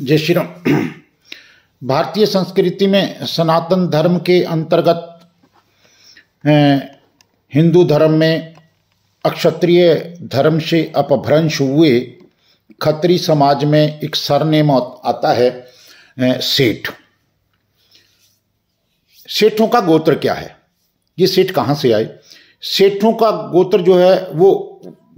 जय श्री राम भारतीय संस्कृति में सनातन धर्म के अंतर्गत हिंदू धर्म में अक्षत्रिय धर्म से अपभ्रंश हुए खत्री समाज में एक सरनेम आता है सेठ सेठों का गोत्र क्या है ये सेठ कहाँ से आए सेठों का गोत्र जो है वो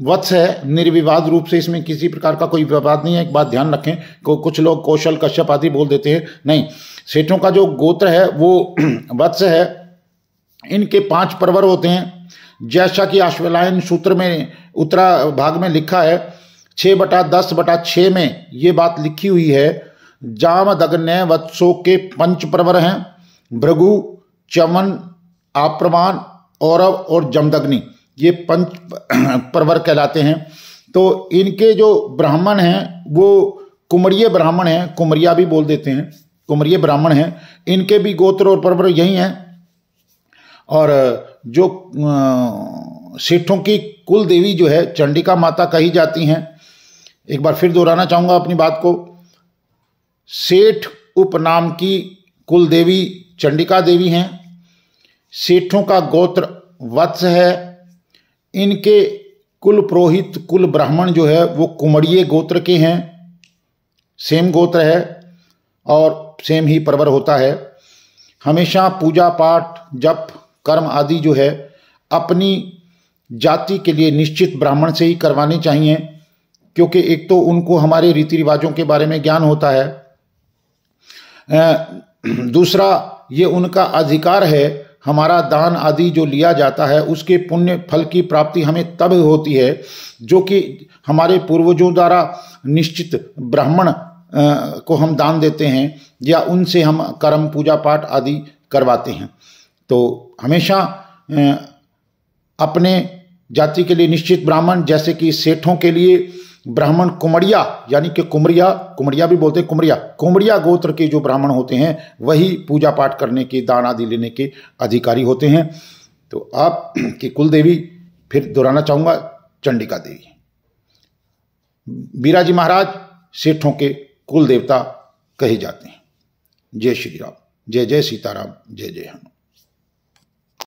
वत्स है निर्विवाद रूप से इसमें किसी प्रकार का कोई विवाद नहीं है एक बात ध्यान रखें को कुछ लोग कौशल कश्यप आदि बोल देते हैं नहीं सेठों का जो गोत्र है वो वत्स है इनके पांच परवर होते हैं जैसा कि आश्वलायन सूत्र में उत्तरा भाग में लिखा है छः बटा दस बटा छः में ये बात लिखी हुई है जाम दग्न वत्सों के पंच परवर हैं भृगु चमन आप्रमान औरव और जमदग्नि ये पंच परवर कहलाते हैं तो इनके जो ब्राह्मण हैं वो कुमरिय ब्राह्मण हैं कुमरिया भी बोल देते हैं कुमरिय ब्राह्मण हैं इनके भी गोत्र और परवर यही हैं और जो सेठों की कुल देवी जो है चंडिका माता कही जाती हैं एक बार फिर दोहराना चाहूँगा अपनी बात को सेठ उपनाम की कुल देवी चंडिका देवी हैं सेठों का गोत्र वत्स है इनके कुल पुरोहित कुल ब्राह्मण जो है वो कुमड़िय गोत्र के हैं सेम गोत्र है और सेम ही परवर होता है हमेशा पूजा पाठ जप कर्म आदि जो है अपनी जाति के लिए निश्चित ब्राह्मण से ही करवाने चाहिए क्योंकि एक तो उनको हमारे रीति रिवाजों के बारे में ज्ञान होता है दूसरा ये उनका अधिकार है हमारा दान आदि जो लिया जाता है उसके पुण्य फल की प्राप्ति हमें तब होती है जो कि हमारे पूर्वजों द्वारा निश्चित ब्राह्मण को हम दान देते हैं या उनसे हम कर्म पूजा पाठ आदि करवाते हैं तो हमेशा अपने जाति के लिए निश्चित ब्राह्मण जैसे कि सेठों के लिए ब्राह्मण कुमरिया यानी कि कुमरिया कुमरिया भी बोलते हैं कुमरिया कुमरिया गोत्र के जो ब्राह्मण होते हैं वही पूजा पाठ करने के दान आदि लेने के अधिकारी होते हैं तो आप की कुल देवी फिर दोहराना चाहूँगा चंडिका देवी बीराजी महाराज सेठों के कुल देवता कहे जाते हैं जय श्री राम जय जय सीताराम जय जय हनुमान